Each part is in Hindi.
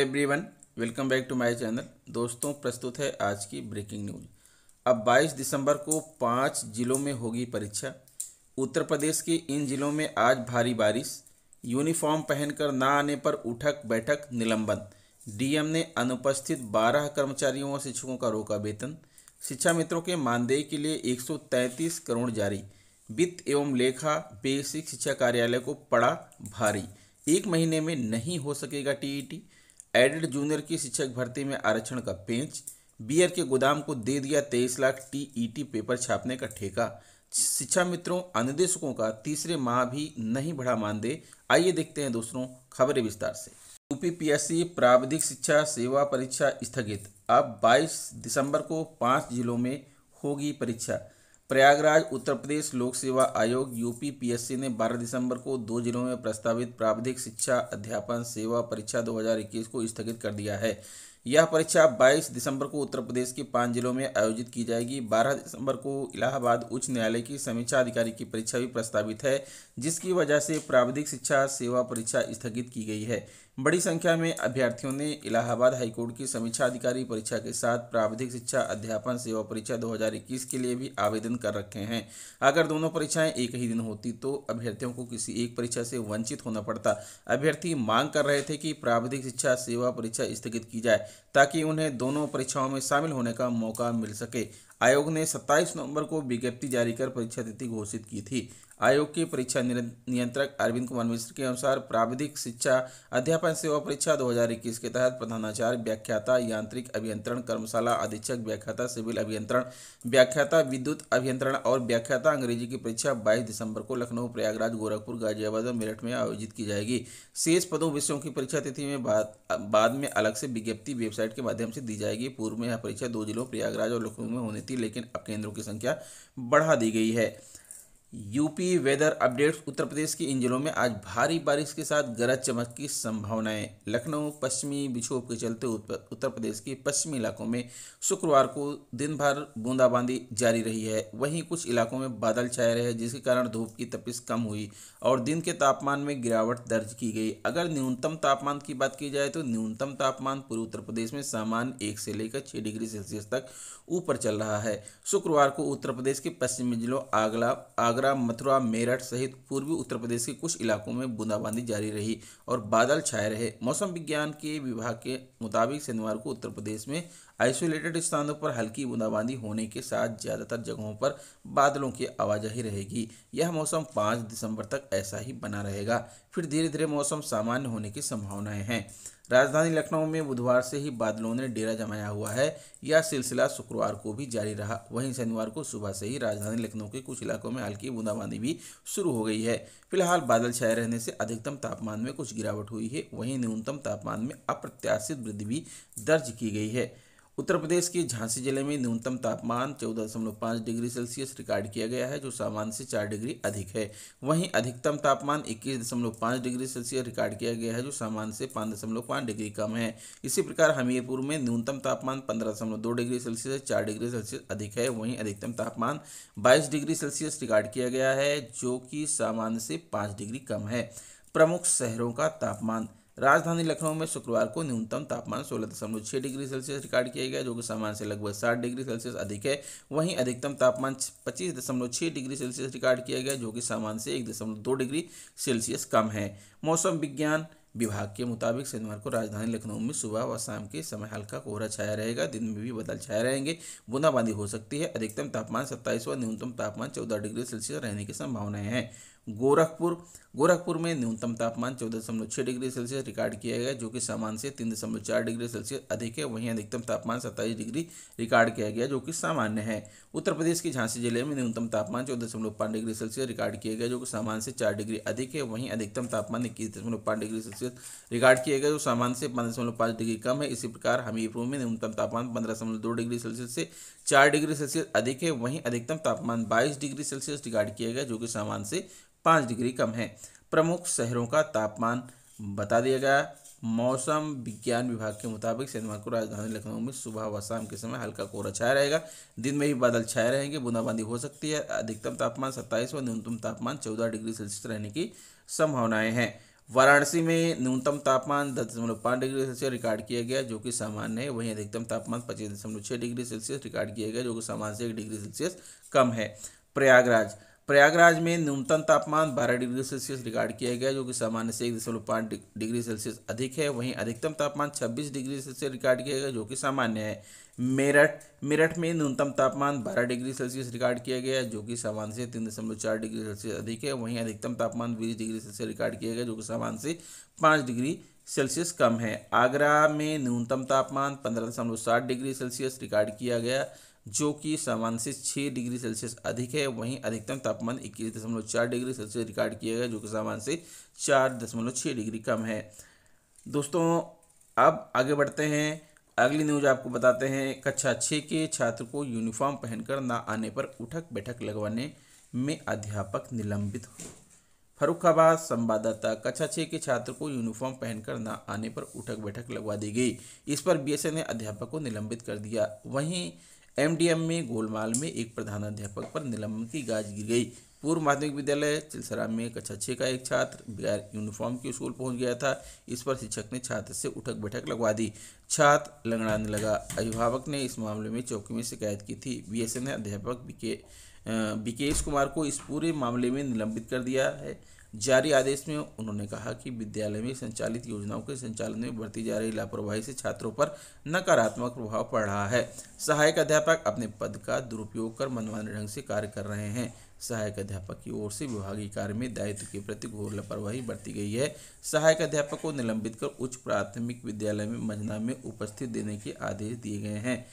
everyone welcome back to my channel दोस्तों प्रस्तुत है आज की ब्रेकिंग न्यूज अब 22 दिसंबर को पांच जिलों में होगी परीक्षा उत्तर प्रदेश के इन जिलों में आज भारी बारिश यूनिफॉर्म पहनकर ना आने पर उठक बैठक निलंबन डीएम ने अनुपस्थित 12 कर्मचारियों और शिक्षकों का रोका वेतन शिक्षा मित्रों के मानदेय के लिए एक करोड़ जारी वित्त एवं लेखा बेसिक शिक्षा कार्यालय को पड़ा भारी एक महीने में नहीं हो सकेगा टीईटी एडेड जूनियर की शिक्षक भर्ती में आरक्षण का पेंच बीयर के गोदाम को दे दिया तेईस लाख टीईटी पेपर छापने का ठेका शिक्षा मित्रों अनुदेशकों का तीसरे माह भी नहीं बढ़ा मानदेय आइए देखते हैं दोस्तों खबरें विस्तार से यूपीपीएससी प्राविधिक शिक्षा सेवा परीक्षा स्थगित अब 22 दिसंबर को पांच जिलों में होगी परीक्षा प्रयागराज उत्तर प्रदेश लोक सेवा आयोग यूपी ने 12 दिसंबर को दो जिलों में प्रस्तावित प्राविधिक शिक्षा अध्यापन सेवा परीक्षा 2021 को स्थगित कर दिया है यह परीक्षा 22 दिसंबर को उत्तर प्रदेश के पाँच जिलों में आयोजित की जाएगी 12 दिसंबर को इलाहाबाद उच्च न्यायालय की समीक्षा अधिकारी की परीक्षा भी प्रस्तावित है जिसकी वजह से प्राविधिक शिक्षा सेवा परीक्षा स्थगित की गई है बड़ी संख्या में अभ्यर्थियों ने इलाहाबाद हाईकोर्ट की समीक्षा अधिकारी परीक्षा के साथ प्राविधिक शिक्षा अध्यापन सेवा परीक्षा 2021 के लिए भी आवेदन कर रखे हैं अगर दोनों परीक्षाएं एक ही दिन होती तो अभ्यर्थियों को किसी एक परीक्षा से वंचित होना पड़ता अभ्यर्थी मांग कर रहे थे कि प्राविधिक शिक्षा सेवा परीक्षा स्थगित की जाए ताकि उन्हें दोनों परीक्षाओं में शामिल होने का मौका मिल सके आयोग ने 27 नवंबर को विज्ञप्ति जारी कर परीक्षा तिथि घोषित की थी आयोग के परीक्षा नियंत्रक अरविंद कुमार मिश्र के अनुसार प्राविधिक शिक्षा अध्यापन सेवा परीक्षा 2021 के तहत प्रधानाचार्य व्याख्याता यांत्रिक अभियंत्रण कर्मशाला अधीक्षक व्याख्याता सिविल अभियंत्रण व्याख्याता विद्युत अभियंत्रण और व्याख्याता अंग्रेजी की परीक्षा बाईस दिसंबर को लखनऊ प्रयागराज गोरखपुर गाजियाबाद और मेरठ में आयोजित की जाएगी शेष पदों विषयों की परीक्षा तिथि में बाद, बाद में अलग से विज्ञप्ति वेबसाइट के माध्यम से दी जाएगी पूर्व में यह परीक्षा दो जिलों प्रयागराज और लखनऊ में होनी थी लेकिन अब केंद्रों की संख्या बढ़ा दी गई है UP weather updates Uttar Pradesh के इन जिलों में आज भारी बारिश के साथ गरज चमक की संभावनाएं लखनऊ पश्चिमी विक्षोभ के चलते उत्तर प्रदेश के पश्चिमी इलाकों में शुक्रवार को दिन भर बूंदाबांदी जारी रही है वहीं कुछ इलाकों में बादल छाए रहे जिसके कारण धूप की तपिश कम हुई और दिन के तापमान में गिरावट दर्ज की गई अगर न्यूनतम तापमान की बात की जाए तो न्यूनतम तापमान पूरे उत्तर प्रदेश में सामान्य एक से लेकर छः डिग्री सेल्सियस तक ऊपर चल रहा है शुक्रवार को उत्तर प्रदेश के पश्चिमी जिलों आगला आगरा मथुरा मेरठ सहित पूर्वी उत्तर प्रदेश के कुछ इलाकों में बूंदाबांदी जारी रही और बादल छाए रहे मौसम विज्ञान के विभाग के मुताबिक शनिवार को उत्तर प्रदेश में आइसोलेटेड स्थानों पर हल्की बूंदाबांदी होने के साथ ज़्यादातर जगहों पर बादलों की आवाजाही रहेगी यह मौसम पाँच दिसंबर तक ऐसा ही बना रहेगा फिर धीरे धीरे मौसम सामान्य होने की संभावनाएं हैं राजधानी लखनऊ में बुधवार से ही बादलों ने डेरा जमाया हुआ है यह सिलसिला शुक्रवार को भी जारी रहा वहीं शनिवार को सुबह से ही राजधानी लखनऊ के कुछ इलाकों में हल्की बूंदाबांदी भी शुरू हो गई है फिलहाल बादल छाए रहने से अधिकतम तापमान में कुछ गिरावट हुई है वहीं न्यूनतम तापमान में अप्रत्याशित वृद्धि भी दर्ज की गई है उत्तर प्रदेश के झांसी जिले में न्यूनतम तापमान 14.5 डिग्री सेल्सियस रिकॉर्ड किया गया है जो सामान्य से चार डिग्री अधिक है वहीं अधिकतम तापमान 21.5 डिग्री सेल्सियस रिकॉर्ड किया गया है जो सामान्य से पाँच दशमलव पाँच डिग्री कम है इसी प्रकार हमीरपुर में न्यूनतम तापमान 15.2 डिग्री सेल्सियस से चार डिग्री सेल्सियस अधिक है वहीं अधिकतम तापमान बाईस डिग्री सेल्सियस रिकॉर्ड किया गया है जो कि सामान्य से पाँच डिग्री कम है प्रमुख शहरों का तापमान राजधानी लखनऊ में शुक्रवार को न्यूनतम तापमान सोलह दशमलव छः डिग्री सेल्सियस रिकॉर्ड किया गया जो कि सामान्य से लगभग साठ डिग्री सेल्सियस अधिक है वहीं अधिकतम तापमान पच्चीस दशमलव छह डिग्री सेल्सियस रिकॉर्ड किया गया जो कि सामान्य से एक दशमलव दो डिग्री सेल्सियस कम है मौसम विज्ञान विभाग के मुताबिक शनिवार को राजधानी लखनऊ में सुबह व शाम के समय हल्का कोहरा छाया रहेगा दिन में भी बदल छाए रहेंगे बूंदाबांदी हो सकती है अधिकतम तापमान सत्ताईस व न्यूनतम तापमान चौदह डिग्री सेल्सियस रहने की संभावनाएं हैं गोरखपुर गोरखपुर में न्यूनतम तापमान चौदह दशमलव छः डिग्री सेल्सियस रिकॉर्ड किया गया जो कि सामान्य से तीन दशमलव चार डिग्री सेल्सियस अधिक है वहीं अधिकतम तापमान सत्ताईस डिग्री रिकॉर्ड किया गया जो कि सामान्य है उत्तर प्रदेश के झांसी जिले में न्यूनतम तापमान चौदह दशमलव पाँच डिग्री सेल्सियस रिकॉर्ड किया गया जो कि सामान्य से चार डिग्री अधिक है वहीं अधिकतम तापमान इक्कीस दशमलव पाँच डिग्री सेल्सियस रिकॉर्ड किया गया जो सामान्य से पाँच दशमलव पाँच डिग्री कम है इसी प्रकार हमीरपुर में न्यूनतम तापमान पंद्रह दशमलव दो डिग्री सेल्सियस से चार डिग्री सेल्सियस अधिक है वहीं अधिकतम तापमान बाईस डिग्री सेल्सियस रिकॉर्ड किया गया जो कि सामान्य से पाँच डिग्री कम है प्रमुख शहरों का तापमान बता दिया गया मौसम विज्ञान विभाग के मुताबिक शनिवार को राजधानी लखनऊ में सुबह व शाम के समय हल्का कोहरा छाया रहेगा दिन में भी बादल छाए रहेंगे बूंदाबांदी हो सकती है अधिकतम तापमान सत्ताईस व न्यूनतम तापमान चौदह डिग्री सेल्सियस रहने की संभावनाएं हैं वाराणसी में न्यूनतम तापमान दस दशमलव पाँच डिग्री सेल्सियस रिकॉर्ड किया गया जो कि सामान्य है वहीं अधिकतम तापमान पच्चीस दशमलव छः डिग्री सेल्सियस रिकॉर्ड किया गया जो कि सामान्य से एक डिग्री सेल्सियस कम है प्रयागराज प्रयागराज में न्यूनतम तापमान 12 डिग्री सेल्सियस रिकॉर्ड किया गया जो कि सामान्य से एक दशमलव पाँच डिग्री सेल्सियस अधिक है वहीं अधिकतम तापमान 26 डिग्री सेल्सियस रिकॉर्ड किया गया जो कि सामान्य है मेरठ मेरठ में न्यूनतम तापमान 12 डिग्री सेल्सियस रिकॉर्ड किया गया जो कि सामान्य से तीन दशमलव चार डिग्री सेल्सियस अधिक है वहीं अधिकतम तापमान बीस डिग्री सेल्सियस रिकॉर्ड किया गया जो कि सामान्य से पाँच डिग्री सेल्सियस कम है आगरा में न्यूनतम तापमान पंद्रह दशमलव सात डिग्री सेल्सियस रिकॉर्ड किया गया जो कि सामान्य से छः डिग्री सेल्सियस अधिक है वहीं अधिकतम तापमान इक्कीस दशमलव चार डिग्री सेल्सियस रिकॉर्ड किया गया जो कि सामान्य से चार दशमलव छः डिग्री कम है दोस्तों अब आगे बढ़ते हैं अगली न्यूज आपको बताते हैं कक्षा छः के छात्र को यूनिफॉर्म पहनकर ना आने पर उठक बैठक लगवाने में अध्यापक निलंबित हुए फरुखाबाद संवाददाता कक्षा छः के छात्र को यूनिफॉर्म पहनकर ना आने पर उठक बैठक लगवा दी गई इस पर बी ने अध्यापक को निलंबित कर दिया वहीं एमडीएम में गोलमाल में एक प्रधान अध्यापक पर निलंबन की गाज गिर गई पूर्व माध्यमिक विद्यालय चिलसरा में कक्षा छः का एक छात्र बगैर यूनिफॉर्म के स्कूल पहुंच गया था इस पर शिक्षक ने छात्र से उठक बैठक लगवा दी छात्र लंगड़ाने लगा अभिभावक ने इस मामले में चौकी में शिकायत की थी एस ने अध्यापक बीके बीकेश कुमार को इस पूरे मामले में निलंबित कर दिया है जारी आदेश में उन्होंने कहा कि विद्यालय में संचालित योजनाओं के संचालन में बरती जा रही लापरवाही से छात्रों पर नकारात्मक प्रभाव पड़ रहा है सहायक अध्यापक अपने पद का दुरुपयोग कर मनमाने ढंग से कार्य कर रहे हैं सहायक अध्यापक की ओर से विभागीय कार्य में दायित्व के प्रति घोर लापरवाही बरती गई है सहायक अध्यापक को निलंबित कर उच्च प्राथमिक विद्यालय में मजना में उपस्थित देने के आदेश दिए गए हैं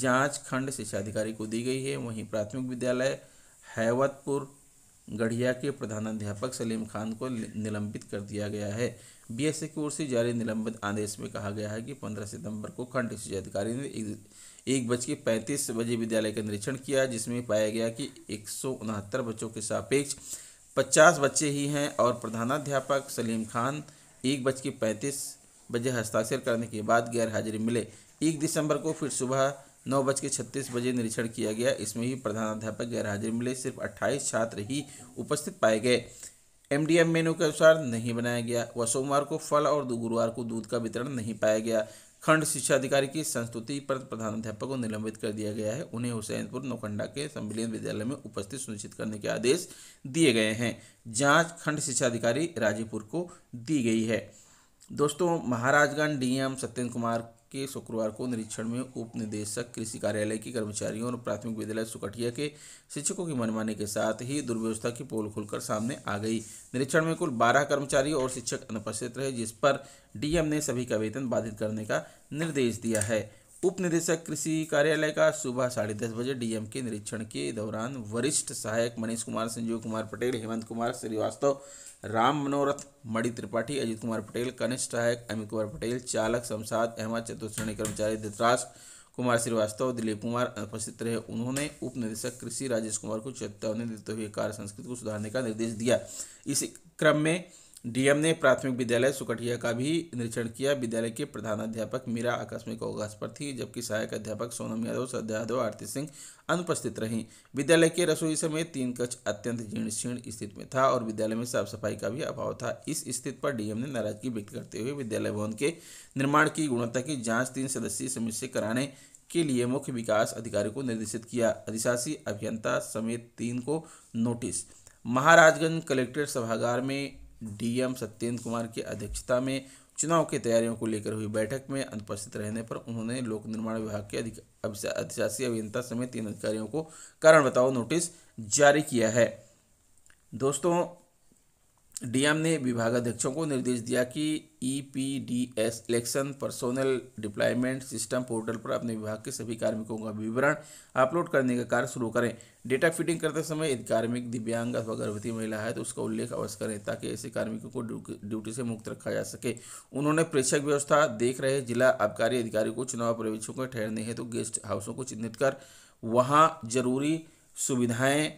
जांच खंड शिक्षा अधिकारी को दी गई है वहीं प्राथमिक विद्यालय हैवतपुर गढ़िया के प्रधानाध्यापक सलीम खान को निलंबित कर दिया गया है बीएसए की ओर से जारी निलंबित आदेश में कहा गया है कि 15 सितंबर को खंड शिक्षा अधिकारी ने एक, एक बज के पैंतीस बजे विद्यालय का निरीक्षण किया जिसमें पाया गया कि एक बच्चों के सापेक्ष पचास बच्चे ही हैं और प्रधानाध्यापक सलीम खान एक बज के पैंतीस बजे हस्ताक्षर करने के बाद गैर हाजिरी मिले एक दिसंबर को फिर सुबह नौ बज के छत्तीस बजे निरीक्षण किया गया इसमें ही प्रधानाध्यापक गैर हाजिर मिले सिर्फ अट्ठाईस छात्र ही उपस्थित पाए गए एमडीएम मेनू के अनुसार नहीं बनाया गया व सोमवार को फल और गुरुवार को दूध का वितरण नहीं पाया गया खंड शिक्षा अधिकारी की संस्तुति पर प्रधानाध्यापक को निलंबित कर दिया गया है उन्हें हुसैनपुर नौखंडा के संविलियन विद्यालय में उपस्थित सुनिश्चित करने के आदेश दिए गए हैं जांच खंड शिक्षा अधिकारी राजीपुर को दी गई है दोस्तों महाराजगंज डीएम सत्येंद्र कुमार के शुक्रवार को निरीक्षण में उप निदेशक कृषि कार्यालय के कर्मचारियों और प्राथमिक विद्यालय सुकटिया के शिक्षकों की मनमानी के साथ ही दुर्व्यवस्था की पोल खुलकर सामने आ गई निरीक्षण में कुल बारह कर्मचारी और शिक्षक अनुपस्थित रहे जिस पर डीएम ने सभी का वेतन बाधित करने का निर्देश दिया है उप निदेशक कृषि कार्यालय का सुबह साढ़े दस बजे डीएम के निरीक्षण के दौरान वरिष्ठ सहायक मनीष कुमार संजीव कुमार पटेल हेमंत कुमार श्रीवास्तव राम मनोरथ मणि त्रिपाठी अजित कुमार पटेल कनिष्ठ सहायक अमित कुमार पटेल चालक शमसाद अहमद चतुर्श्रेणी कर्मचारी धृतराज कुमार श्रीवास्तव दिलीप कुमार उपस्थित रहे उन्होंने उप निदेशक कृषि राजेश कुमार को चेतावनी देते हुए कार्य संस्कृति को सुधारने का निर्देश दिया इसी क्रम में डीएम ने प्राथमिक विद्यालय सुकटिया का भी निरीक्षण किया विद्यालय के प्रधानाध्यापक मीरा आकस्मिक अवकाश पर थी जबकि सहायक अध्यापक सोनम यादव श्रद्धा यादव आरती सिंह अनुपस्थित रहीं विद्यालय के रसोई समेत तीन कक्ष अत्यंत जीर्ण शीर्ण स्थिति में था और विद्यालय में साफ सफाई का भी अभाव था इस स्थिति पर डीएम ने नाराजगी व्यक्त करते हुए विद्यालय भवन के निर्माण की गुणवत्ता की जाँच तीन सदस्यीय समिति से कराने के लिए मुख्य विकास अधिकारी को निर्देशित किया अधिशासी अभियंता समेत तीन को नोटिस महाराजगंज कलेक्ट्रेट सभागार में डीएम सत्येंद्र कुमार की अध्यक्षता में चुनाव की तैयारियों को लेकर हुई बैठक में अनुपस्थित रहने पर उन्होंने लोक निर्माण विभाग के अधिशासी अभियंता समेत तीन अधिकारियों को कारण बताओ नोटिस जारी किया है दोस्तों डीएम ने विभागाध्यक्षों को निर्देश दिया कि EPDS election personnel deployment system portal पर अपने विभाग के सभी कार्मिकों का विवरण अपलोड करने का कार्य शुरू करें डेटा फिटिंग करते समय यदि कार्मिक दिव्यांग अथवा गर्भवती महिला है तो उसका उल्लेख अवश्य करें ताकि ऐसे कार्मिकों को ड्यूटी से मुक्त रखा जा सके उन्होंने प्रेक्षक व्यवस्था देख रहे जिला आबकारी अधिकारी को चुनाव पर्यवेक्षकों के ठहरने हेतु तो गेस्ट हाउसों को चिन्हित कर वहाँ जरूरी सुविधाएँ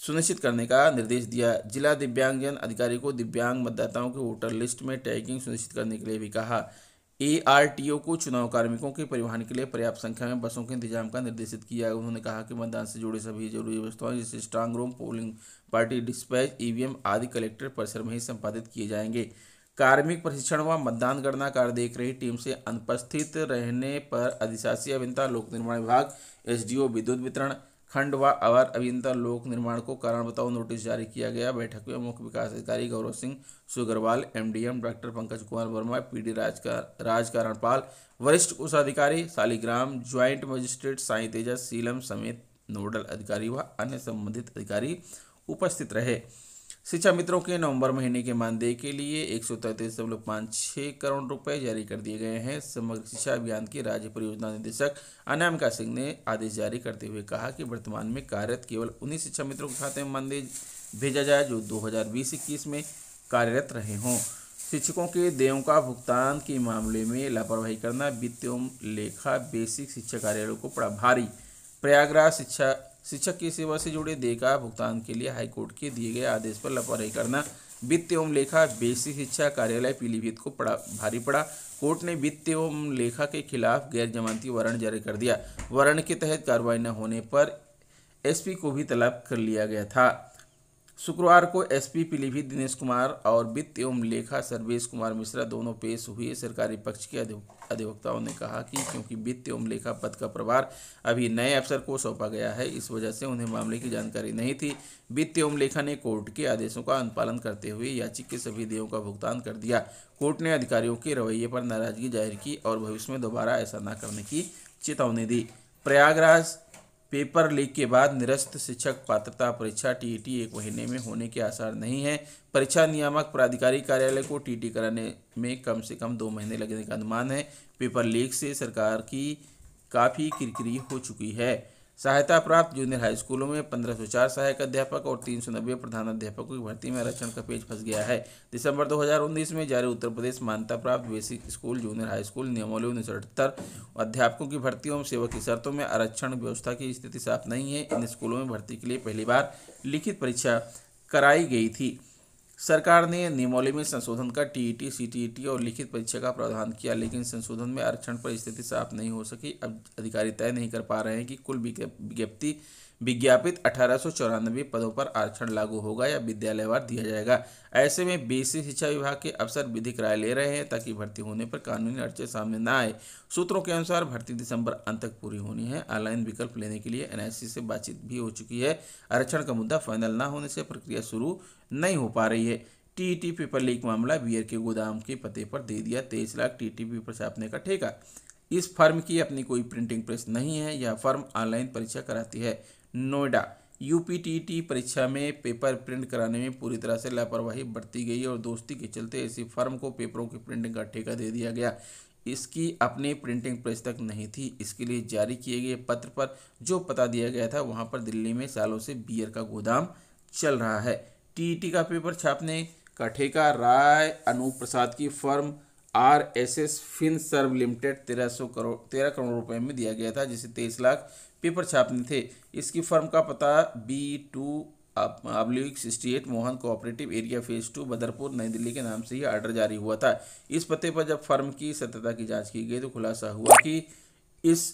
सुनिश्चित करने का निर्देश दिया जिला दिव्यांगजन अधिकारी को दिव्यांग मतदाताओं के वोटर लिस्ट में टैगिंग सुनिश्चित करने के लिए भी कहा ओ को चुनाव कार्मिकों के परिवहन के लिए पर्याप्त संख्या में बसों के इंतजाम का निर्देशित किया उन्होंने कहा कि मतदान से जुड़े सभी जरूरी वस्तुएं जैसे strong room polling party dispatch EVM आदि कलेक्टर परिसर में ही संपादित किए जाएंगे कार्मिक प्रशिक्षण व मतदान गणना कार्य देख रही टीम से अनुपस्थित रहने पर अधिशासी अभियंता लोक निर्माण विभाग एसडीओ विद्युत वितरण खंड व आवार अभियंता लोक निर्माण को कारण बताओ नोटिस जारी किया गया बैठक में मुख्य विकास अधिकारी Gaurav Singh Sugarwal MDM doctor Pankaj Kumar Verma PD राजकार राजकारणपाल वरिष्ठ अधिकारी सालीग्राम ज्वाइंट मजिस्ट्रेट साई तेजा सीलम समेत नोडल अधिकारी व अन्य संबंधित अधिकारी उपस्थित रहे शिक्षा मित्रों के नवंबर महीने के मानदेय के लिए एक सौ तैंतीस दशमलव पाँच छः करोड़ रुपए जारी कर दिए गए हैं समग्र शिक्षा अभियान के राज्य परियोजना निदेशक अनामिका सिंह ने आदेश जारी करते हुए कहा कि वर्तमान में कार्यरत केवल उन्हीं शिक्षा मित्रों के खाते में मानदेय भेजा जाए जो दो हज़ार में कार्यरत रहे हों शिक्षकों के देयों का भुगतान के मामले में लापरवाही करना वित्त एवं लेखा बेसिक शिक्षा कार्यालयों को पड़ा भारी प्रयागराज शिक्षा शिक्षक की सेवा से जुड़े देखा भुगतान के लिए हाईकोर्ट के दिए गए आदेश पर लापरवाही करना वित्त एवं लेखा बेसिक शिक्षा कार्यालय पीलीभीत को पड़ा भारी पड़ा कोर्ट ने वित्त एवं लेखा के खिलाफ गैर जमानती वारंट जारी कर दिया वारंट के तहत कार्रवाई न होने पर एसपी को भी तलब कर लिया गया था शुक्रवार को एसपी पीलीभीत दिनेश कुमार और वित्त एवं लेखा सर्वेश कुमार मिश्रा दोनों पेश हुए सरकारी पक्ष के अधिवक्ताओं ने कहा कि क्योंकि वित्त एवं लेखा पद का प्रभार अभी नए अफसर को सौंपा गया है इस वजह से उन्हें मामले की जानकारी नहीं थी वित्त एवं लेखा ने कोर्ट के आदेशों का अनुपालन करते हुए याचिक के सभी देयों का भुगतान कर दिया कोर्ट ने अधिकारियों के रवैये पर नाराजगी जाहिर की और भविष्य में दोबारा ऐसा न करने की चेतावनी दी प्रयागराज पेपर लीक के बाद निरस्त शिक्षक पात्रता परीक्षा टीईटी एक महीने में होने के आसार नहीं है परीक्षा नियामक प्राधिकारी कार्यालय को टीईटी कराने में कम से कम दो महीने लगने का अनुमान है पेपर लीक से सरकार की काफ़ी किरकिरी हो चुकी है सहायता प्राप्त जूनियर हाई स्कूलों में 1504 सहायक अध्यापक और तीन सौ प्रधान प्रधानाध्यापकों की भर्ती में आरक्षण का पेज फंस गया है दिसंबर 2019 में जारी उत्तर प्रदेश मान्यता प्राप्त basic school junior high school नियमोली उन्नीस अध्यापकों की भर्ती एवं सेवा की शर्तों में आरक्षण व्यवस्था की स्थिति साफ नहीं है इन स्कूलों में भर्ती के लिए पहली बार लिखित परीक्षा कराई गई थी सरकार ने नियमावली में संशोधन का टीईटी, सीटीईटी e e और लिखित परीक्षा का प्रावधान किया लेकिन संशोधन में आरक्षण पर स्थिति साफ नहीं हो सकी अब अधिकारी तय नहीं कर पा रहे हैं कि कुल विज्ञप्ति विज्ञापित अठारह पदों पर आरक्षण लागू होगा या विद्यालयवार दिया जाएगा ऐसे में बीसी शिक्षा विभाग के अफसर विधिक राय ले रहे हैं ताकि भर्ती होने पर कानूनी अड़चे सामने न आए सूत्रों के अनुसार भर्ती दिसंबर अंत तक पूरी होनी है ऑनलाइन विकल्प लेने के लिए एनआईसी से बातचीत भी हो चुकी है आरक्षण का मुद्दा फाइनल न होने से प्रक्रिया शुरू नहीं हो पा रही है टी पेपर लीक मामला बियर के गोदाम के पते पर दे दिया तेईस लाख टी पेपर छापने का ठेका इस फर्म की अपनी कोई प्रिंटिंग प्रेस नहीं है यह फर्म ऑनलाइन परीक्षा कराती है नोएडा यूपीटीटी परीक्षा में पेपर प्रिंट कराने में पूरी तरह से लापरवाही बरती गई और दोस्ती के चलते ऐसी फर्म को पेपरों की प्रिंटिंग का ठेका दे दिया गया इसकी अपनी प्रिंटिंग प्रेस तक नहीं थी इसके लिए जारी किए गए पत्र पर जो पता दिया गया था वहाँ पर दिल्ली में सालों से बियर का गोदाम चल रहा है टी e का पेपर छापने का ठेका राय अनूप प्रसाद की firm R S S Finserv सर्व लिमिटेड तेरह सौ करोड़ तेरह करोड़ रुपए में दिया गया था जिसे तेईस लाख पेपर छापने थे इसकी फर्म का पता बी टू अब्लिक sixty eight Mohan cooperative area phase two Badarpur New Delhi के नाम से ये ऑर्डर जारी हुआ था इस पते पर जब फर्म की सत्यता की जांच की गई तो खुलासा हुआ कि इस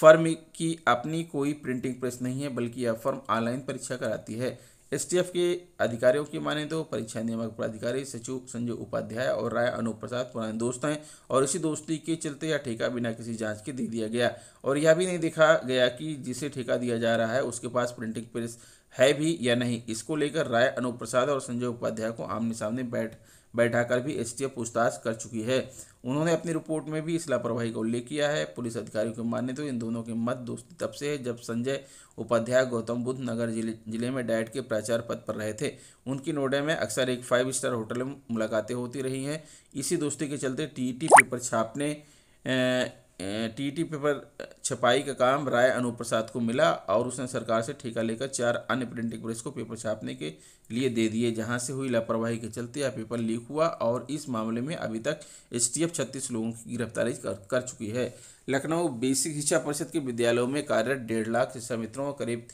फर्म की अपनी कोई प्रिंटिंग प्रेस नहीं है बल्कि यह फर्म ऑनलाइन परीक्षा कराती है एसटीएफ के अधिकारियों की माने तो परीक्षा नियामक प्राधिकारी सचिव संजय उपाध्याय और राय अनूप प्रसाद पुराने दोस्त हैं और इसी दोस्ती के चलते यह ठेका बिना किसी जांच के दे दिया गया और यह भी नहीं देखा गया कि जिसे ठेका दिया जा रहा है उसके पास प्रिंटिंग प्रेस है भी या नहीं इसको लेकर राय अनूप प्रसाद और संजय उपाध्याय को आमने सामने बैठ बैठाकर भी एसटीएफ पूछताछ कर चुकी है उन्होंने अपनी रिपोर्ट में भी इस लापरवाही का उल्लेख किया है पुलिस अधिकारियों के मानने तो इन दोनों के मत दोस्ती तब से है जब संजय उपाध्याय गौतम बुद्ध नगर जिले जिले में डाइट के प्राचार पद पर रहे थे उनकी नोडे में अक्सर एक फाइव स्टार होटल में मुलाकातें होती रही हैं इसी दोस्ती के चलते टी पेपर छापने टीटी पेपर छपाई का काम राय अनूप प्रसाद को मिला और उसने सरकार से ठेका लेकर चार अन्य प्रिंटिंग प्रेस को पेपर छापने के लिए दे दिए जहां से हुई लापरवाही के चलते यह पेपर लीक हुआ और इस मामले में अभी तक एसटीएफ 36 लोगों की गिरफ्तारी कर, कर चुकी है लखनऊ बेसिक शिक्षा परिषद के विद्यालयों में कार्यरत डेढ़ लाख शिक्षा मित्रों और करीब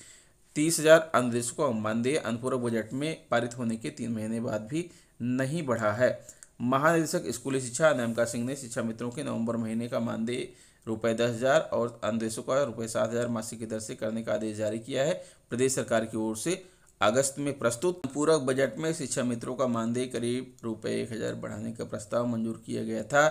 तीस हज़ार अनुदेशकों का मानदेय अनुपूरक बजट में पारित होने के तीन महीने बाद भी नहीं बढ़ा है महानिदेशक स्कूली शिक्षा अनामिका सिंह ने शिक्षा मित्रों के नवंबर महीने का मानदेय रुपये दस हज़ार और देशों का रुपये सात हज़ार मासिक की दर से करने का आदेश जारी किया है प्रदेश सरकार की ओर से अगस्त में प्रस्तुत पूरक बजट में शिक्षा मित्रों का मानदेय करीब रुपए एक हजार बढ़ाने का प्रस्ताव मंजूर किया गया था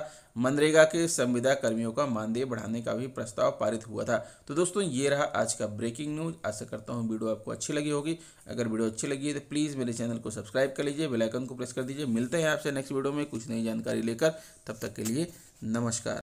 मनरेगा के संविदा कर्मियों का मानदेय बढ़ाने का भी प्रस्ताव पारित हुआ था तो दोस्तों ये रहा आज का ब्रेकिंग न्यूज आशा करता हूँ वीडियो आपको अच्छी लगी होगी अगर वीडियो अच्छी लगी है तो प्लीज़ मेरे चैनल को सब्सक्राइब कर लीजिए बेलाइकन को प्रेस कर दीजिए मिलते हैं आपसे नेक्स्ट वीडियो में कुछ नई जानकारी लेकर तब तक के लिए नमस्कार